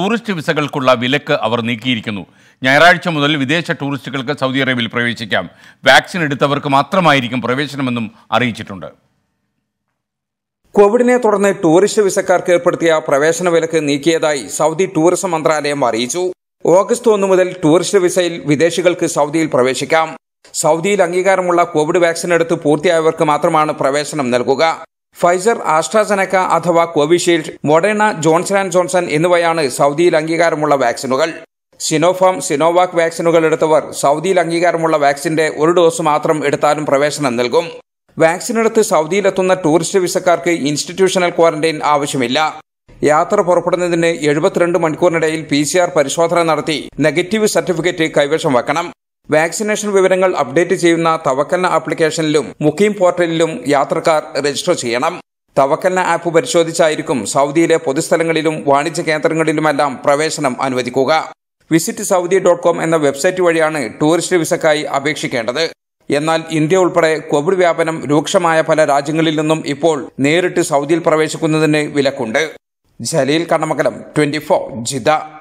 tourist വിസകൾക്കുള്ള വിലക്ക് അവർ നീക്കിയിരിക്കുന്നു ഞായറാഴ്ച മുതൽ വിദേശ ടൂറിസ്റ്റുകൾക്ക് സൗദി അറേബ്യയിൽ പ്രവേശിക്കാം വാക്സിൻ എടുത്തവർക്ക് മാത്രമായിരിക്കും പ്രവേശനമെന്നും അറിയിച്ചിട്ടുണ്ട് കോവിഡിനെ തുടർന്ന് ടൂറിസ്റ്റ് വിസക്കാർക്ക് ഏർപ്പെടുത്തിയ പ്രവേശന വിലക്ക് നീക്കിയതായി സൗദി ടൂറിസം മന്ത്രാലയം അറിയിച്ചു ഓഗസ്റ്റ് ഒന്ന് മുതൽ ടൂറിസ്റ്റ് വിസയിൽ വിദേശികൾക്ക് സൗദിയിൽ പ്രവേശിക്കാം സൗദിയിൽ അംഗീകാരമുള്ള കോവിഡ് വാക്സിൻ എടുത്ത് പൂർത്തിയായവർക്ക് മാത്രമാണ് പ്രവേശനം നൽകുക ഫൈസർ ആസ്ട്രാസെനക്ക അഥവാ Covishield Moderna Johnson and Johnson എന്നിവയാണ് സൗദിയിൽ അംഗീകാരമുള്ള വാക്സിനുകൾ സിനോഫാം സിനോവാക് വാക്സിനുകൾ എടുത്തവർ സൗദിയിൽ അംഗീകാരമുള്ള വാക്സിന്റെ ഒരു ഡോസ് മാത്രം എടുത്താലും പ്രവേശനം നൽകും വാക്സിനെടുത്ത് സൗദിയിലെത്തുന്ന ടൂറിസ്റ്റ് വിസക്കാർക്ക് ഇൻസ്റ്റിറ്റ്യൂഷണൽ ക്വാറന്റൈൻ ആവശ്യമില്ല യാത്ര പുറപ്പെടുന്നതിന് എഴുപത്തിരണ്ട് മണിക്കൂറിനിടയിൽ പി സി ആർ പരിശോധന നടത്തി നെഗറ്റീവ് സർട്ടിഫിക്കറ്റ് കൈവശം വെക്കണം വാക്സിനേഷൻ വിവരങ്ങൾ അപ്ഡേറ്റ് ചെയ്യുന്ന തവക്കൽന ആപ്ലിക്കേഷനിലും മുഖീം പോർട്ടലിലും യാത്രക്കാർ രജിസ്റ്റർ ചെയ്യണം തവക്കൽന ആപ്പ് പരിശോധിച്ചായിരിക്കും സൗദിയിലെ പൊതുസ്ഥലങ്ങളിലും വാണിജ്യ കേന്ദ്രങ്ങളിലുമെല്ലാം പ്രവേശനം അനുവദിക്കുക വിസിറ്റ് സൗദി ഡോട്ട് കോം എന്ന വെബ്സൈറ്റ് വഴിയാണ് ടൂറിസ്റ്റ് വിസക്കായി അപേക്ഷിക്കേണ്ടത് എന്നാൽ ഇന്ത്യ ഉൾപ്പെടെ കോവിഡ് വ്യാപനം രൂക്ഷമായ പല രാജ്യങ്ങളിൽ നിന്നും ഇപ്പോൾ നേരിട്ട് സൗദിയിൽ പ്രവേശിക്കുന്നതിന് വിലക്കുണ്ട് ജലീൽ കണ്ണമംഗലം ട്വന്റി ജിദ